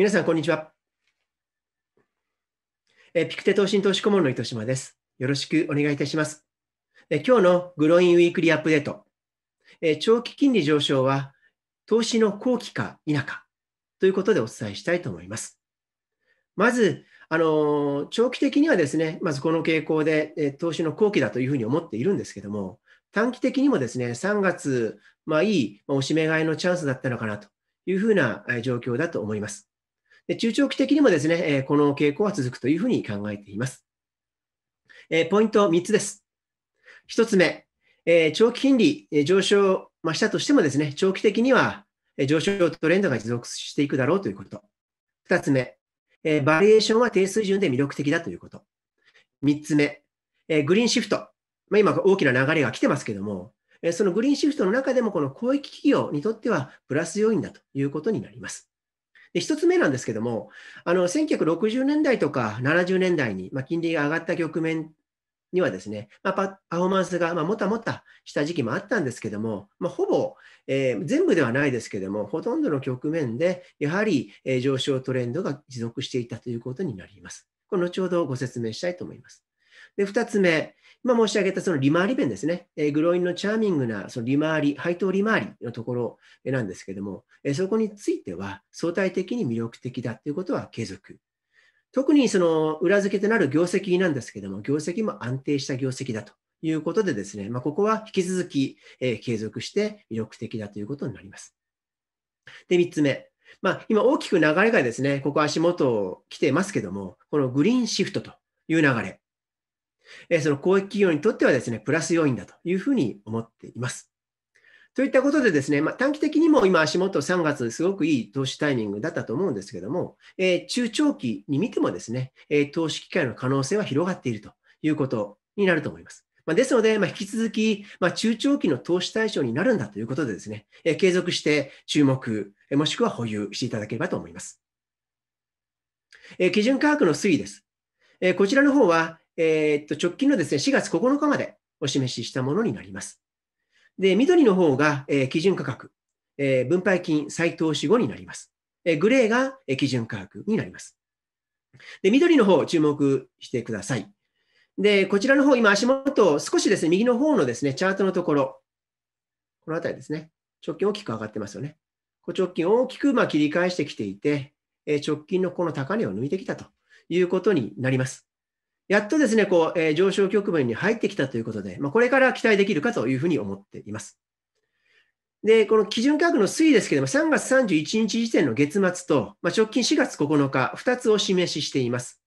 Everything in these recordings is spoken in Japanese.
皆さん、こんにちは。えピクテ投信投資顧問の糸島です。よろしくお願いいたします。え今日のグロインウィークリーアップデート。え長期金利上昇は投資の後期か否かということでお伝えしたいと思います。まず、あの長期的にはですね、まずこの傾向で、え投資の後期だというふうに思っているんですけども、短期的にもですね、3月、まあ、いい、まあ、おしめ買いのチャンスだったのかなというふうな状況だと思います。中長期的にもですね、えこの傾向は続くというふうに考えています。えポイント3つです。1つ目、え長期金利上昇したとしてもですね、長期的には上昇トレンドが持続していくだろうということ。2つ目、えバリエーションは低水準で魅力的だということ。3つ目、えグリーンシフト。まあ、今大きな流れが来てますけども、そのグリーンシフトの中でもこの広域企業にとってはプラス要因だということになります。で、一つ目なんですけども、あの、1960年代とか70年代に、まあ、金利が上がった局面にはですね、まあ、パフォーマンスが、まあ、もたもたした時期もあったんですけども、まあ、ほぼ、えー、全部ではないですけども、ほとんどの局面で、やはり、えー、上昇トレンドが持続していたということになります。これ後ほどご説明したいと思います。で、二つ目、今申し上げたその利回り弁ですね、えー、グロインのチャーミングなその利回り、配当利回りのところなんですけども、えー、そこについては相対的に魅力的だということは継続。特にその裏付けとなる業績なんですけども、業績も安定した業績だということでですね、まあ、ここは引き続き、えー、継続して魅力的だということになります。で、3つ目。まあ、今大きく流れがですね、ここ足元来てますけども、このグリーンシフトという流れ。えその公益企業にとってはですね、プラス要因だというふうに思っています。といったことでですね、まあ、短期的にも今足元3月すごくいい投資タイミングだったと思うんですけども、えー、中長期に見てもですね、えー、投資機会の可能性は広がっているということになると思います。まあ、ですので、まあ、引き続き、まあ、中長期の投資対象になるんだということでですね、えー、継続して注目、えもしくは保有していただければと思います。え基準価格の推移です。えこちらの方は、えー、っと、直近のですね、4月9日までお示ししたものになります。で、緑の方が、えー、基準価格、えー、分配金再投資後になります。えグレーが、え基準価格になります。で、緑の方、注目してください。で、こちらの方、今足元、少しですね、右の方のですね、チャートのところ、この辺りですね、直近大きく上がってますよね。直近大きくま切り返してきていて、直近のこの高値を抜いてきたということになります。やっとですね、こう、えー、上昇局面に入ってきたということで、まあ、これから期待できるかというふうに思っています。で、この基準価格の推移ですけれども、3月31日時点の月末と、まあ、直近4月9日、2つを示ししています。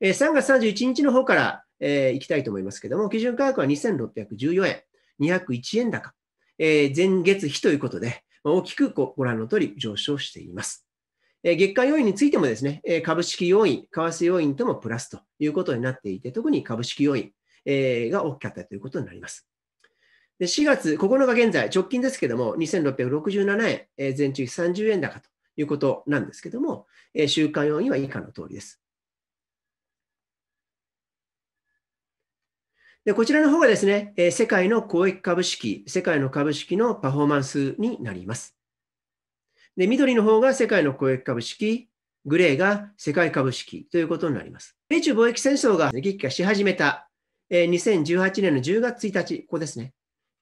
えー、3月31日の方から、えー、いきたいと思いますけれども、基準価格は2614円、201円高、えー、前月比ということで、まあ、大きくご覧の通り上昇しています。え月間要因についてもですね、え株式要因、為替要因ともプラスということになっていて、特に株式要因、えが大きかったということになります。で4月9日現在、直近ですけども、2667円、え前中30円高ということなんですけども、え週間要因は以下の通りです。でこちらの方がですね、え世界の公益株式、世界の株式のパフォーマンスになります。で、緑の方が世界の公益株式、グレーが世界株式ということになります。米中貿易戦争が激化し始めた、え2018年の10月1日、ここですね。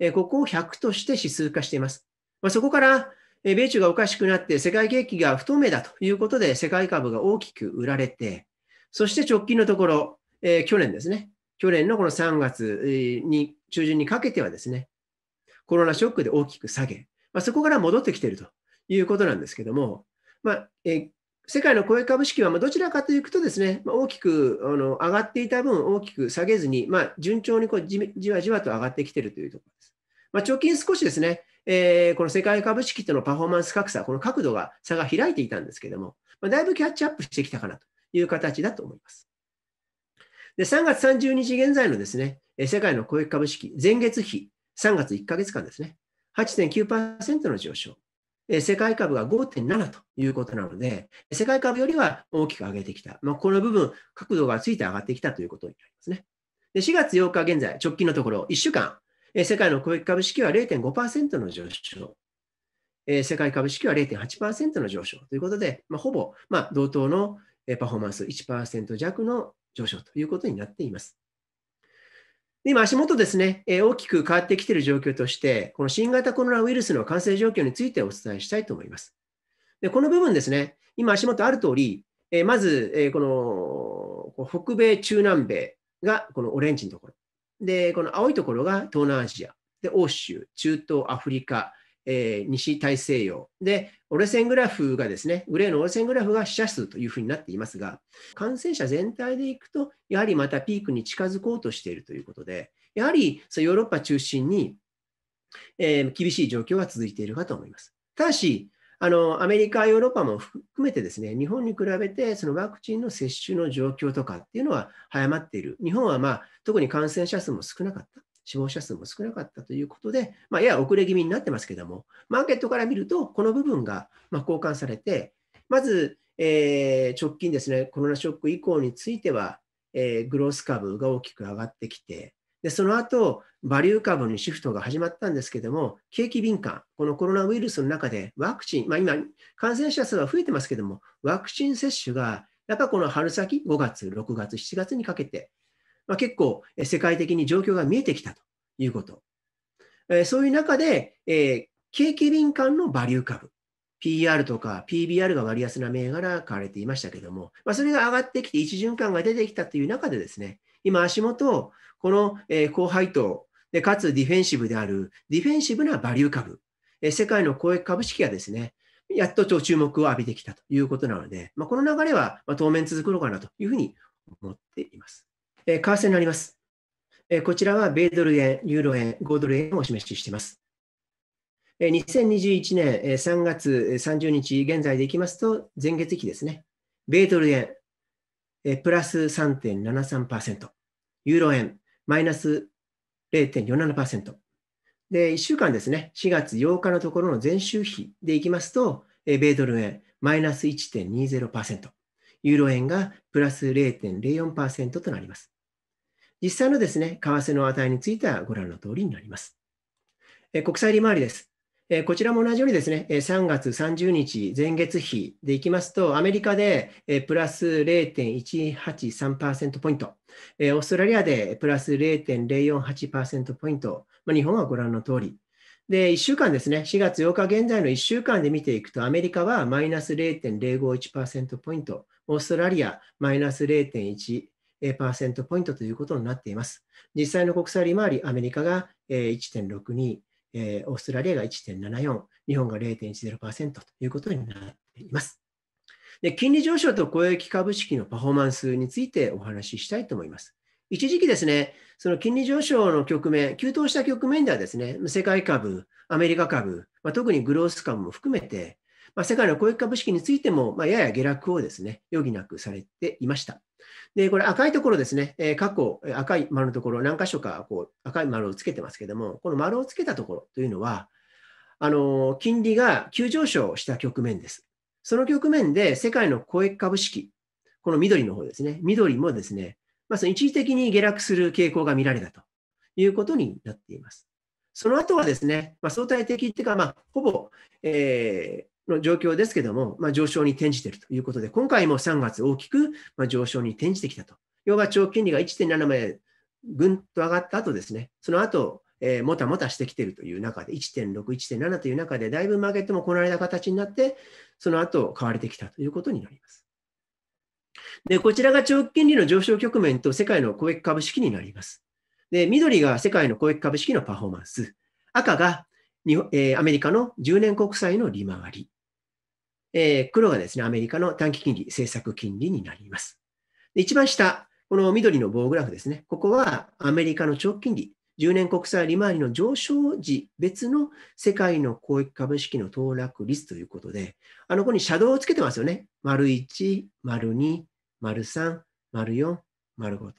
えここを100として指数化しています。まあ、そこから、え米中がおかしくなって世界景気が不透明だということで世界株が大きく売られて、そして直近のところ、え去年ですね。去年のこの3月に中旬にかけてはですね、コロナショックで大きく下げ、まあ、そこから戻ってきているということなんですけども、まあ、え世界の公営株式は、まどちらかというとですね、ま大きくあの上がっていた分、大きく下げずに、まあ、順調にこうじじわじわと上がってきているというところです。まあ、直近少しですね、えー、この世界株式とのパフォーマンス格差、この角度が差が開いていたんですけども、まだいぶキャッチアップしてきたかなという形だと思います。で3月30日現在のですね、世界の公益株式、前月比、3月1ヶ月間ですね、8.9%の上昇。世界株が5.7ということなので、世界株よりは大きく上げてきた。まあ、この部分、角度がついて上がってきたということになりますね。で4月8日現在、直近のところ、1週間、世界の小売株式は0.5%の上昇。世界株式は0.8%の上昇ということで、まあ、ほぼ、まあ、同等のパフォーマンス1%弱の上昇ということになっています。今、足元ですね、え大きく変わってきている状況として、この新型コロナウイルスの感染状況についてお伝えしたいと思います。でこの部分ですね、今、足元ある通り、えまず、えこの北米、中南米がこのオレンジのところ、でこの青いところが東南アジア、で欧州、中東、アフリカ、えー、西大西洋。で、折れ線グラフがですね、グレーの折れ線グラフが死者数というふうになっていますが、感染者全体でいくと、やはりまたピークに近づこうとしているということで、やはりそヨーロッパ中心に、えー、厳しい状況が続いているかと思います。ただし、あのアメリカ、ヨーロッパも含めてですね、日本に比べてそのワクチンの接種の状況とかっていうのは早まっている。日本は、まあ、特に感染者数も少なかった。死亡者数も少なかったということで、まあ、やや遅れ気味になってますけども、マーケットから見ると、この部分がま交換されて、まず、えー、直近ですね、コロナショック以降については、えー、グロース株が大きく上がってきて、でその後、バリュー株にシフトが始まったんですけども、景気敏感、このコロナウイルスの中でワクチン、まあ、今、感染者数は増えてますけども、ワクチン接種がやっぱこの春先、5月、6月、7月にかけて、まあ、結構世界的に状況が見えてきたということ。えそういう中で、え景気敏感のバリュー株。PR とか PBR が割安な銘柄買われていましたけども、まあ、それが上がってきて一循環が出てきたという中でですね、今足元この、え高配当で、かつディフェンシブであるディフェンシブなバリュー株、え世界の公益株式がですね、やっと注目を浴びてきたということなので、まあ、この流れは当面続くのかなというふうに思ってえ為替になります。えこちらは米ドル円、ユーロ円、5ドル円をお示ししています。え2021年3月30日現在でいきますと、前月期ですね、米ドル円、えプラス3.73%、ユーロ円、マイナス0.47%。で、1週間ですね、4月8日のところの前週比でいきますと、米ドル円、マイナス1.20%、ユーロ円がプラス0.04%となります。実際のですね、為替の値についてはご覧の通りになります。国債利回りです。こちらも同じようにですね、3月30日前月比でいきますと、アメリカでプラス0.183%ポイント、オーストラリアでプラス0.048%ポイント、日本はご覧の通り。で、1週間ですね、4月8日現在の1週間で見ていくと、アメリカはマイナス0.051%ポイント、オーストラリアマイナス0.1パーセントポイントということになっています。実際の国債利回り、アメリカが1.62、えオーストラリアが1.74、日本が0.10%ということになっています。で金利上昇と公益株式のパフォーマンスについてお話ししたいと思います。一時期ですね、その金利上昇の局面、急騰した局面ではですね、世界株、アメリカ株、まあ、特にグロース株も含めて、まあ、世界の公益株式についても、まあ、やや下落をですね、余儀なくされていました。で、これ赤いところですね、え過去赤い丸のところ、何箇所かこう赤い丸をつけてますけども、この丸をつけたところというのは、あの金利が急上昇した局面です。その局面で世界の公益株式、この緑の方ですね、緑もですね、まあ、その一時的に下落する傾向が見られたということになっています。その後はですね、まあ、相対的というか、まあ、ほぼ、えの状況ですけども、まあ、上昇に転じているということで、今回も3月大きく、まあ、上昇に転じてきたと。要は長期金利が1.7までぐんと上がった後ですね、その後、えー、もたもたしてきているという中で、1.6、1.7という中で、だいぶマーケットもこなれた形になって、その後、買われてきたということになります。で、こちらが長期金利の上昇局面と世界の公益株式になります。で、緑が世界の公益株式のパフォーマンス、赤がえー、アメリカの10年国債の利回り、えー、黒がですね、アメリカの短期金利、政策金利になります。で一番下、この緑の棒グラフですね、ここはアメリカの長期金利、10年国債利回りの上昇時別の世界の公益株式の騰落率ということで、あの、ここにシャドウをつけてますよね。丸1、丸2、丸3、丸4、丸5と。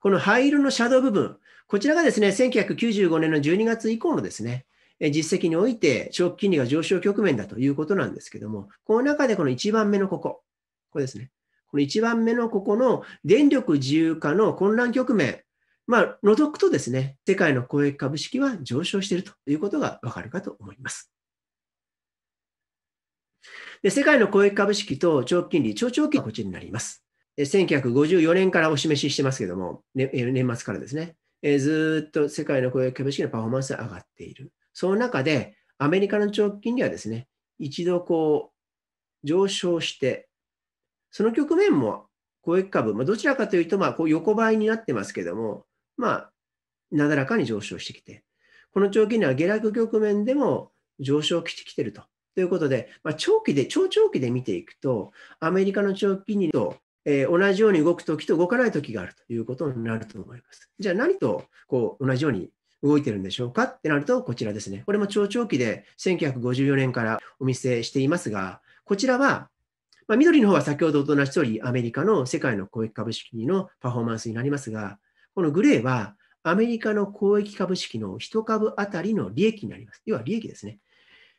この灰色のシャドウ部分、こちらがですね、1995年の12月以降のですね、実績において長期金利が上昇局面だということなんですけども、この中でこの1番目のここ、これですね。この1番目のここの電力自由化の混乱局面、まあ、除くとですね、世界の公益株式は上昇しているということがわかるかと思います。で世界の公益株式と長期金利、超長期はこちらになります。1954年からお示ししてますけども、ね、年末からですね、えずっと世界の公益株式のパフォーマンスが上がっている。その中で、アメリカの長期金利はですね、一度こう、上昇して、その局面も、公益株、まあ、どちらかというと、まあ、こう横ばいになってますけども、まあ、なだらかに上昇してきて、この長期には下落局面でも上昇してきてると。ということで、まあ、長期で、超長期で見ていくと、アメリカの長期金利と、えー、同じように動くときと動かないときがあるということになると思います。じゃあ何とこう同じように動いてるんでしょうかってなると、こちらですね。これも超長期で1954年からお見せしていますが、こちらは、まあ、緑の方は先ほどと同じ通りアメリカの世界の公益株式のパフォーマンスになりますが、このグレーはアメリカの公益株式の1株当たりの利益になります。要は利益ですね。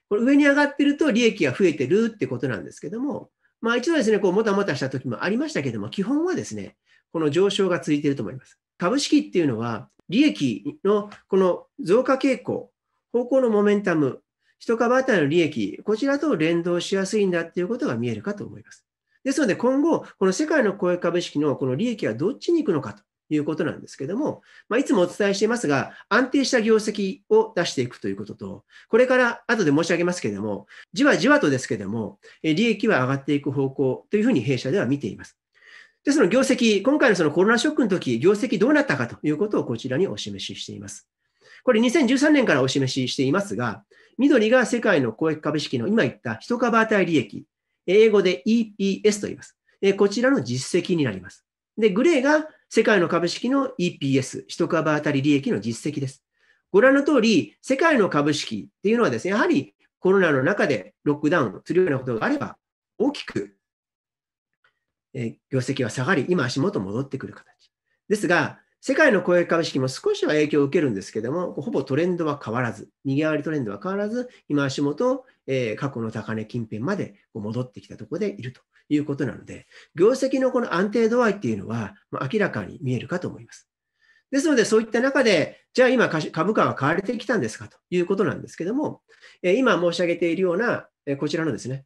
これ上に上がってると利益が増えてるってことなんですけども、まあ一度ですね、こうもたもたした時もありましたけども、基本はですね、この上昇が続いていると思います。株式っていうのは利益のこの増加傾向、方向のモメンタム、1株当たりの利益、こちらと連動しやすいんだっていうことが見えるかと思います。ですので今後、この世界の公営株式のこの利益はどっちに行くのかということなんですけども、まあ、いつもお伝えしていますが、安定した業績を出していくということと、これから後で申し上げますけれども、じわじわとですけども、利益は上がっていく方向というふうに弊社では見ています。で、その業績、今回のそのコロナショックの時、業績どうなったかということをこちらにお示ししています。これ2013年からお示ししていますが、緑が世界の公益株式の今言った一株当たり利益、英語で EPS と言います。こちらの実績になります。で、グレーが世界の株式の EPS、一株当たり利益の実績です。ご覧の通り、世界の株式っていうのはですね、やはりコロナの中でロックダウンするようなことがあれば、大きくえ業績は下がり、今足元戻ってくる形。ですが、世界の公営株式も少しは影響を受けるんですけども、ほぼトレンドは変わらず、逃げ上りトレンドは変わらず、今足元、えー、過去の高値近辺まで戻ってきたところでいるということなので、業績のこの安定度合いっていうのは、まあ、明らかに見えるかと思います。ですので、そういった中で、じゃあ今株価は買われてきたんですかということなんですけども、えー、今申し上げているような、えー、こちらのですね、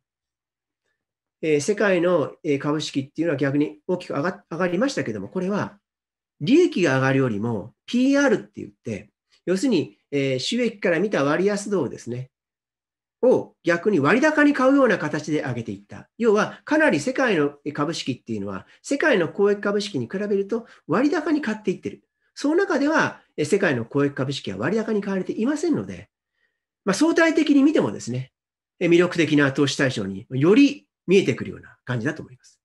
えー、世界の株式っていうのは逆に大きく上が上がりましたけども、これは利益が上がるよりも PR って言って、要するに、えー、収益から見た割安度をですね、を逆に割高に買うような形で上げていった。要は、かなり世界の株式っていうのは、世界の公益株式に比べると割高に買っていってる。その中では、世界の公益株式は割高に買われていませんので、まあ、相対的に見てもですね、魅力的な投資対象により見えてくるような感じだと思います。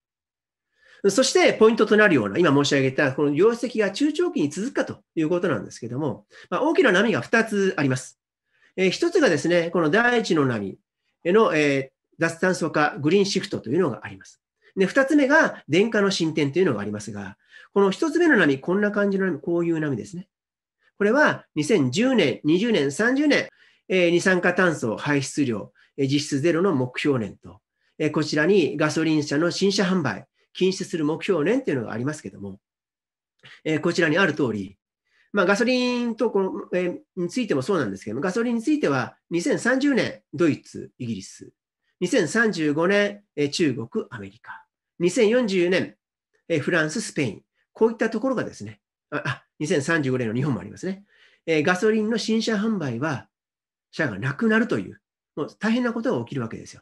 そして、ポイントとなるような、今申し上げた、この業績が中長期に続くかということなんですけども、まあ、大きな波が2つあります。えー、1つがですね、この第1の波への、えー、脱炭素化、グリーンシフトというのがあります。で、2つ目が電化の進展というのがありますが、この1つ目の波、こんな感じの波、こういう波ですね。これは2010年、20年、30年、えー、二酸化炭素排出量、え実質ゼロの目標年と、えこちらにガソリン車の新車販売、禁止する目標年というのがありますけども、えこちらにある通り、まあ、ガソリンとこの、えについてもそうなんですけども、ガソリンについては2030年ドイツ、イギリス、2035年、え中国、アメリカ、2040年、えフランス、スペイン、こういったところがですね、あ、2035年の日本もありますね。えガソリンの新車販売は、車がなくなるという、もう大変なことが起きるわけですよ。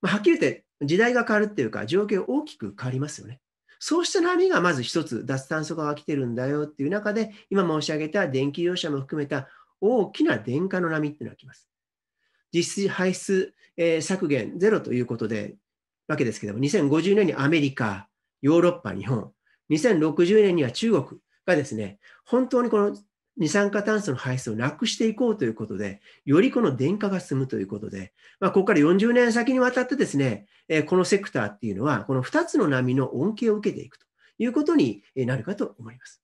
まあ、はっきり言って時代が変わるっていうか、状況大きく変わりますよね。そうした波がまず一つ脱炭素化が来てるんだよっていう中で、今申し上げた電気自動車も含めた大きな電化の波っていうのが来ます。実質排出、え削減ゼロということで、わけですけども、2050年にアメリカ、ヨーロッパ、日本、2060年には中国がですね、本当にこの二酸化炭素の排出をなくしていこうということで、よりこの電化が進むということで、まあ、ここから40年先にわたってですね、えこのセクターっていうのは、この2つの波の恩恵を受けていくということになるかと思います。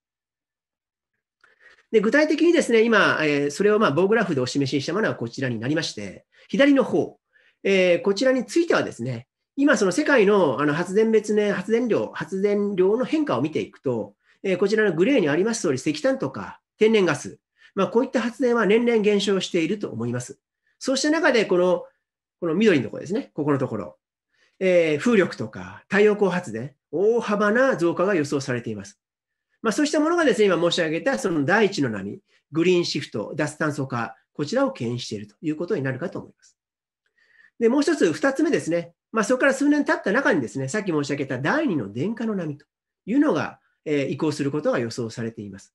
で具体的にですね、今、えそれをま棒グラフでお示ししたものはこちらになりまして、左の方、えこちらについてはですね、今、その世界のあの発電別ね、発電量、発電量の変化を見ていくと、えこちらのグレーにあります通り、石炭とか、天然ガス。まあ、こういった発電は年々減少していると思います。そうした中で、この、この緑のところですね。ここのところ。えー、風力とか太陽光発電、大幅な増加が予想されています。まあ、そうしたものがですね、今申し上げたその第一の波、グリーンシフト、脱炭素化、こちらを牽引しているということになるかと思います。で、もう一つ、二つ目ですね。まあ、そこから数年経った中にですね、さっき申し上げた第二の電化の波というのが、えー、移行することが予想されています。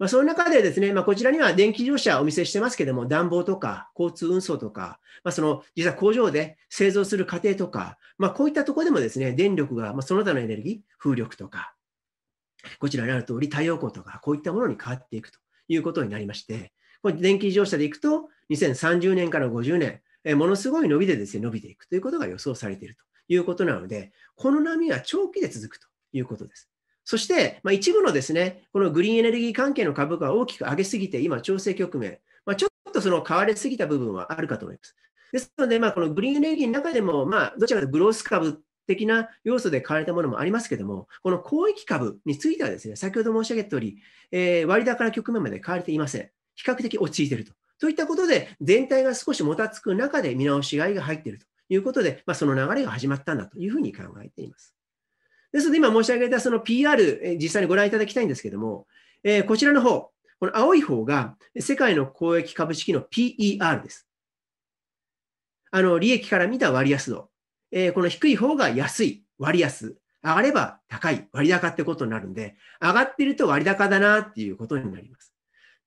まあ、その中でですね、まあ、こちらには電気自動車をお見せしてますけども、暖房とか交通運送とか、まあ、その実は工場で製造する過程とか、まあ、こういったところでもですね、電力が、まあ、その他のエネルギー、風力とか、こちらにある通り太陽光とか、こういったものに変わっていくということになりまして、これ電気自動車でいくと、2030年から50年、えものすごい伸びでですね、伸びていくということが予想されているということなので、この波は長期で続くということです。そして、まあ、一部のですね、このグリーンエネルギー関係の株価は大きく上げすぎて、今、調整局面、まあ、ちょっとその変われすぎた部分はあるかと思います。ですので、まあ、このグリーンエネルギーの中でも、まあ、どちらかというとグロース株的な要素で買われたものもありますけども、この広域株についてはですね、先ほど申し上げたとおり、えー、割高な局面まで買われていません。比較的落ち着いていると。といったことで、全体が少しもたつく中で見直し買いが入っているということで、まあ、その流れが始まったんだというふうに考えています。ですので、今申し上げたその PR、え実際にご覧いただきたいんですけども、えこちらの方、この青い方が世界の公益株式の PER です。あの、利益から見た割安度。えこの低い方が安い割安。上がれば高い割高ってことになるんで、上がってると割高だなっていうことになります。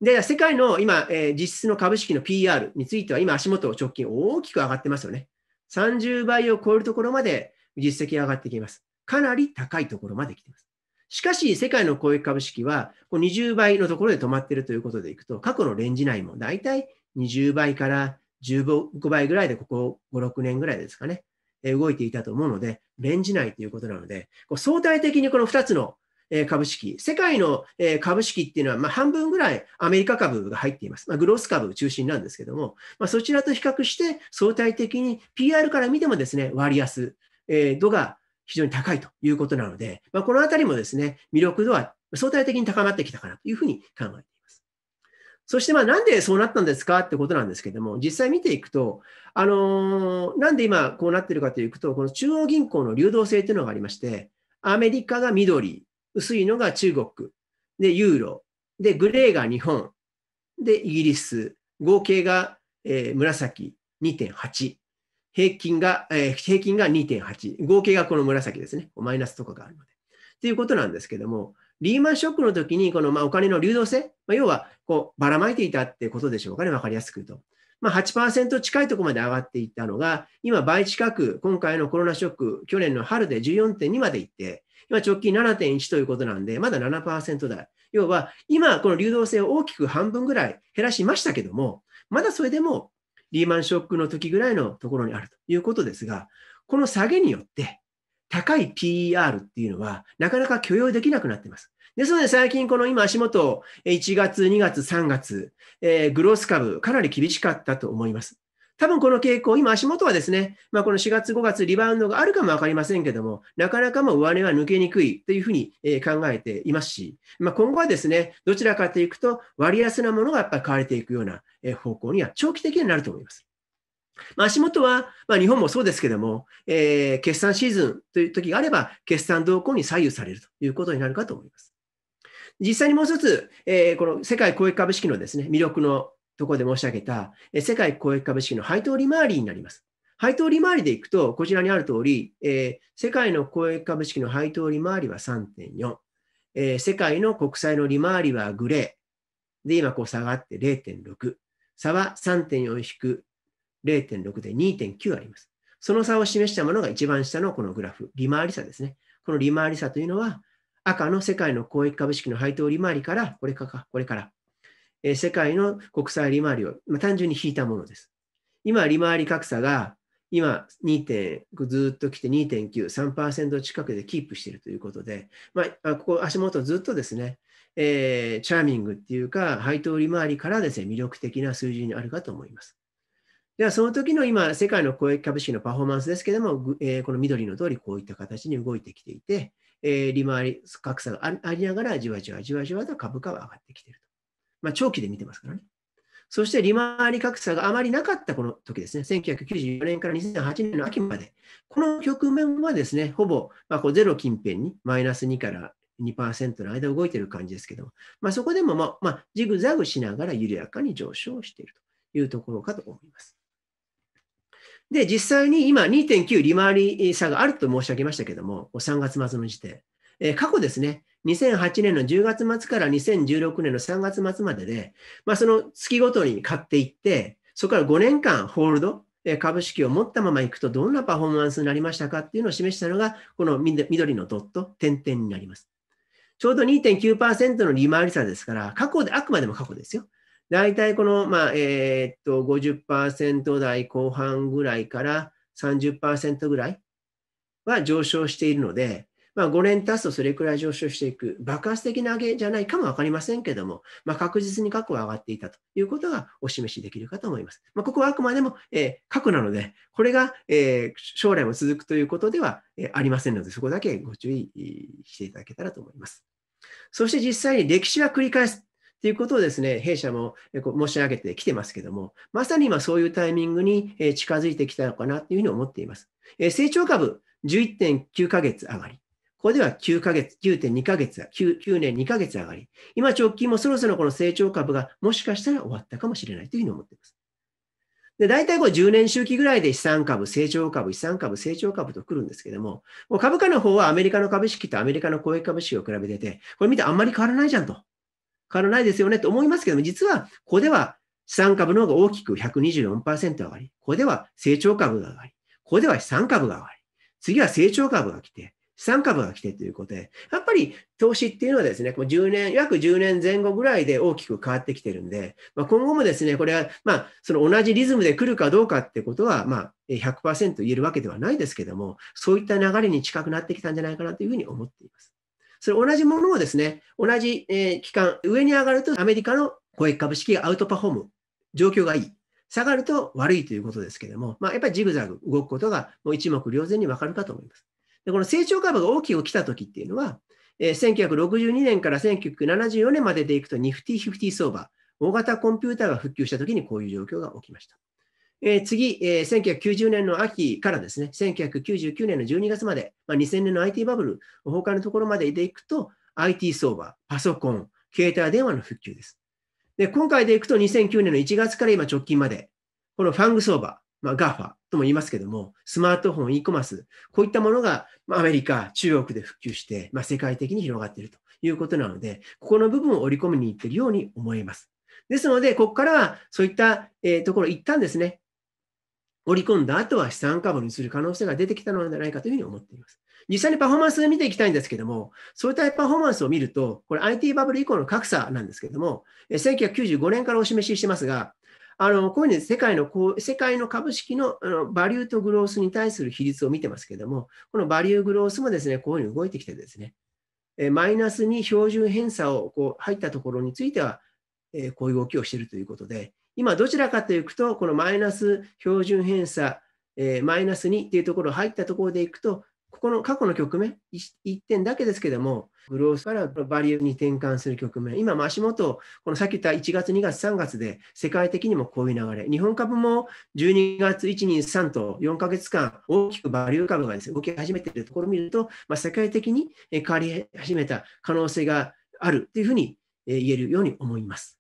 で、世界の今、え実質の株式の PR については、今足元直近大きく上がってますよね。30倍を超えるところまで実績上がってきます。かなり高いところまで来ています。しかし、世界の公益株式は20倍のところで止まっているということでいくと、過去のレンジ内もだいたい20倍から15倍ぐらいで、ここ5、6年ぐらいですかね、動いていたと思うので、レンジ内ということなので、相対的にこの2つの株式、世界の株式っていうのは、ま半分ぐらいアメリカ株が入っています。まあ、グロース株中心なんですけども、まあ、そちらと比較して相対的に PR から見てもですね、割安度が非常に高いということなので、まあ、このあたりもですね、魅力度は相対的に高まってきたかなというふうに考えています。そして、まあ、なんでそうなったんですかってことなんですけども、実際見ていくと、あのー、なんで今こうなってるかというと、この中央銀行の流動性というのがありまして、アメリカが緑、薄いのが中国、で、ユーロ、で、グレーが日本、で、イギリス、合計が、えー、紫2.8平均が、えー、平均が2.8、合計がこの紫ですね、マイナスとかがあるので。ということなんですけども、リーマンショックの時に、このまあお金の流動性、まあ、要はこうばらまいていたってことでしょうかね、分かりやすく言うと。まあ8、8%近いところまで上がっていったのが、今倍近く、今回のコロナショック、去年の春で14.2までいって、今直近7.1ということなんで、まだ7%台。要は、今この流動性を大きく半分ぐらい減らしましたけども、まだそれでもリーマンショックの時ぐらいのところにあるということですが、この下げによって、高い PER っていうのは、なかなか許容できなくなっています。ですので、最近この今足元、1月、2月、3月、えー、グロース株、かなり厳しかったと思います。多分この傾向、今足元はですね、まあ、この4月5月リバウンドがあるかも分かりませんけども、なかなかもう上値は抜けにくいというふうに考えていますし、まあ、今後はですね、どちらかというと割安なものがやっぱり買われていくような方向には長期的になると思います。まあ、足元は、まあ、日本もそうですけども、えー、決算シーズンという時があれば、決算動向に左右されるということになるかと思います。実際にもう一つ、えー、この世界公益株式のですね、魅力のところで申し上げた、世界公益株式の配当利回りになります。配当利回りでいくと、こちらにある通り、えー、世界の公益株式の配当利回りは3.4、えー、世界の国債の利回りはグレー。で、今こう下がって0.6。差は3.4引く0.6で2.9あります。その差を示したものが一番下のこのグラフ、利回り差ですね。この利回り差というのは、赤の世界の公益株式の配当利回りから、これかこれからえ世界の国債利回りを、まあ、単純に引いたものです。今、利回り格差が今2点、ずっと来て2.9、3%近くでキープしているということで、まあ、ここ足元ずっとですね、えー、チャーミングっていうか、配当利回りからですね、魅力的な数字にあるかと思います。では、その時の今、世界の公益株式のパフォーマンスですけれども、えー、この緑の通り、こういった形に動いてきていて、えー、利回り格差がありながら、じわじわじわじわと株価は上がってきていると。まあ、長期で見てますからね。そして利回り格差があまりなかったこの時ですね、1994年から2008年の秋まで、この局面はですね、ほぼ、まあ、こうゼロ近辺にマイナス2から2%の間動いている感じですけども、まあ、そこでも、まあ、まあ、ジグザグしながら緩やかに上昇しているというところかと思います。で、実際に今2.9利回り差があると申し上げましたけども、3月末の時点、え過去ですね、2008年の10月末から2016年の3月末までで、まあ、その月ごとに買っていって、そこから5年間ホールド、株式を持ったままいくとどんなパフォーマンスになりましたかっていうのを示したのが、この緑のドット、点々になります。ちょうど2.9%の利回り差ですから、過去で、あくまでも過去ですよ。大体この、まあ、えー、っと、50%台後半ぐらいから30%ぐらいは上昇しているので、まあ、5年経つとそれくらい上昇していく、爆発的な上げじゃないかも分かりませんけども、まあ、確実に過去は上がっていたということがお示しできるかと思います。まあ、ここはあくまでも、え過去なので、これが、え将来も続くということでは、えありませんので、そこだけご注意していただけたらと思います。そして実際に歴史は繰り返す。ということをですね、弊社も申し上げてきてますけども、まさに今そういうタイミングに近づいてきたのかなというふうに思っています。成長株11.9ヶ月上がり。ここでは9ヶ月、9.2ヶ月、9, 9年2ヶ月上がり、今直近もそろそろこの成長株がもしかしたら終わったかもしれないというふうに思っています。で、大体こう10年周期ぐらいで資産株、成長株、資産株、成長株と来るんですけども、もう株価の方はアメリカの株式とアメリカの公益株式を比べてて、これ見てあんまり変わらないじゃんと。変わらないですよねと思いますけども、実はここでは資産株の方が大きく124%上がり、ここでは成長株が上がり、ここでは資産株が上がり、次は成長株が来て、資産株が来てということで、やっぱり投資っていうのはですね、こう10年、約10年前後ぐらいで大きく変わってきてるんで、まあ、今後もですね、これは、まあ、その同じリズムで来るかどうかってことは、まあ、100%言えるわけではないですけども、そういった流れに近くなってきたんじゃないかなというふうに思っています。それ同じものをですね、同じ、え期間、上に上がるとアメリカの公益株式がアウトパフォーム、状況がいい。下がると悪いということですけども、まあ、やっぱりジグザグ動くことがもう一目瞭然にわかるかと思います。でこの成長株が大きく来た時っていうのは、えー、1962年から1974年まででいくとニフティ・フィフティ相場、大型コンピューターが復旧した時にこういう状況が起きました。えー、次、えー、1990年の秋からですね、1999年の12月まで、まあ、2000年の IT バブル、崩壊のところまででいくと、IT 相場、パソコン、携帯電話の復旧です。で、今回でいくと2009年の1月から今直近まで、このファング相場、まあ、GAFA とも言いますけども、スマートフォン、e コマース、こういったものが、まあ、アメリカ、中国で普及して、まあ、世界的に広がっているということなので、ここの部分を織り込みに行っているように思います。ですので、ここからはそういった、えー、ところ、一旦ですね、織り込んだ後は資産株にする可能性が出てきたのではないかというふうに思っています。実際にパフォーマンスを見ていきたいんですけども、そういったパフォーマンスを見ると、これ IT バブル以降の格差なんですけども、1995年からお示ししてますが、あのこういうふうに世界のこう世界の株式のあのバリューとグロースに対する比率を見てますけども、このバリューグロースもですね、こういうふうに動いてきてですね、えマイナスに標準偏差をこう入ったところについては、えこういう動きをしているということで、今どちらかというと、このマイナス標準偏差、えマイナス2っていうところ入ったところでいくと、ここの過去の局面、1点だけですけども、グロースからバリューに転換する局面、今、足元、このさっき言った1月、2月、3月で、世界的にもこういう流れ、日本株も12月、1、2、3と4か月間、大きくバリュー株がです、ね、動き始めているところを見ると、まあ、世界的に変わり始めた可能性があるというふうに言えるように思います。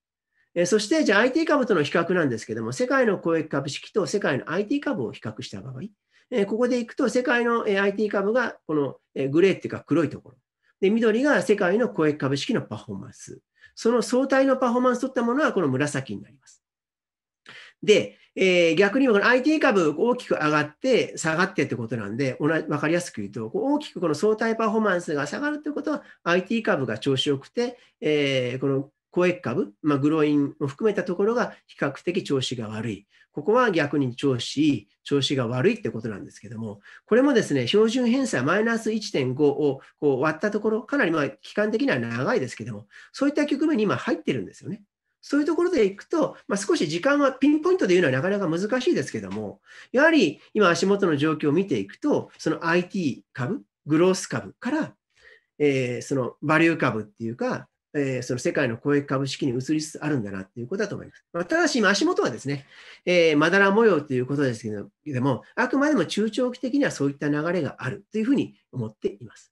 そして、じゃあ IT 株との比較なんですけども、世界の公益株式と世界の IT 株を比較した場合、えここでいくと世界の IT 株がこのグレーっていうか黒いところ。で、緑が世界の公益株式のパフォーマンス。その相対のパフォーマンス取ったものはこの紫になります。で、えー、逆にこの IT 株大きく上がって下がってってことなんで、同じ分かりやすく言うと、大きくこの相対パフォーマンスが下がるってことは、IT 株が調子よくて、えー、この公益株、まあ、グロインも含めたところが比較的調子が悪い。ここは逆に調子いい、調子が悪いってことなんですけども、これもですね、標準偏差マイナス1.5をこう割ったところ、かなりまあ期間的には長いですけども、そういった局面に今入ってるんですよね。そういうところでいくと、まあ、少し時間はピンポイントで言うのはなかなか難しいですけども、やはり今足元の状況を見ていくと、その IT 株、グロース株から、えー、そのバリュー株っていうか、えー、その世界の公益株式に移りつつあるんだなっていうことだと思います。まあ、ただし、今足元はですね、えー、まだら模様ということですけどでも、あくまでも中長期的にはそういった流れがあるというふうに思っています。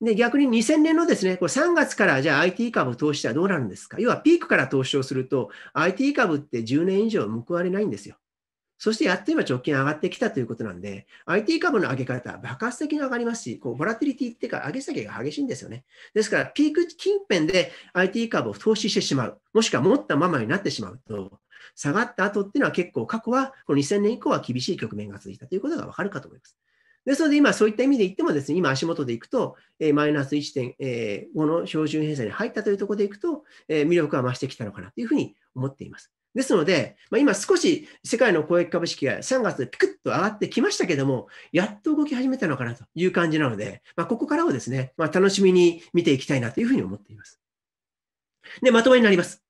で、逆に2000年のですね、これ3月からじゃあ IT 株投資したらどうなるんですか要はピークから投資をすると、IT 株って10年以上報われないんですよ。そしてやっと今直近上がってきたということなんで、IT 株の上げ方、爆発的に上がりますし、こうボラティリティっていうか、上げ下げが激しいんですよね。ですから、ピーク近辺で IT 株を投資してしまう、もしくは持ったままになってしまうと、下がった後っていうのは結構過去は、この2000年以降は厳しい局面が続いたということがわかるかと思います。ですので、今、そういった意味で言ってもですね、今、足元でいくと、マイナス1.5の標準偏差に入ったというところでいくと、魅力は増してきたのかなというふうに思っています。ですので、まあ、今少し世界の公益株式が3月でピクッと上がってきましたけども、やっと動き始めたのかなという感じなので、まあ、ここからをですね、まあ、楽しみに見ていきたいなというふうに思っています。で、まとめになります。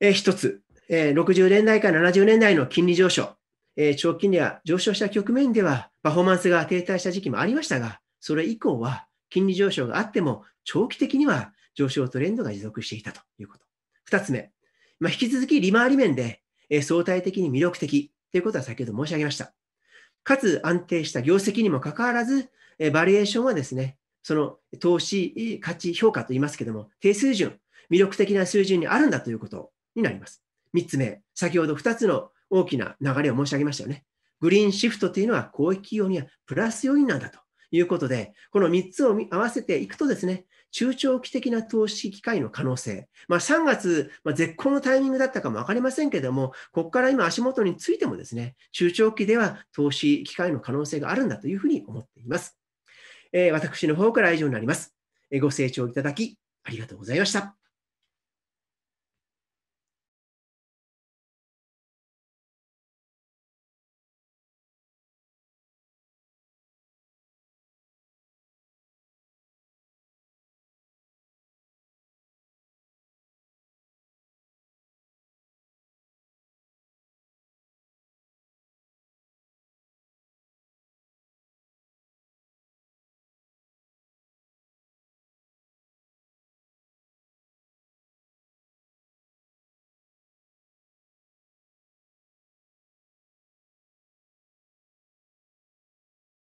えー、一つ、えー、60年代から70年代の金利上昇、えー、長期金利が上昇した局面では、パフォーマンスが停滞した時期もありましたが、それ以降は金利上昇があっても、長期的には上昇トレンドが持続していたということ。二つ目、まあ、引き続き利回り面で、え相対的に魅力的ということは先ほど申し上げました。かつ安定した業績にもかかわらず、えバリエーションはですね、その投資価値評価といいますけども、低水準、魅力的な水準にあるんだということになります。3つ目、先ほど2つの大きな流れを申し上げましたよね。グリーンシフトというのは公益企業にはプラス要因なんだということで、この3つを合わせていくとですね、中長期的な投資機会の可能性、まあ、3月、まあ、絶好のタイミングだったかもわかりませんけども、ここから今、足元についてもですね、中長期では投資機会の可能性があるんだというふうに思っています。えー、私の方から以上になります。ご清聴いただきありがとうございました。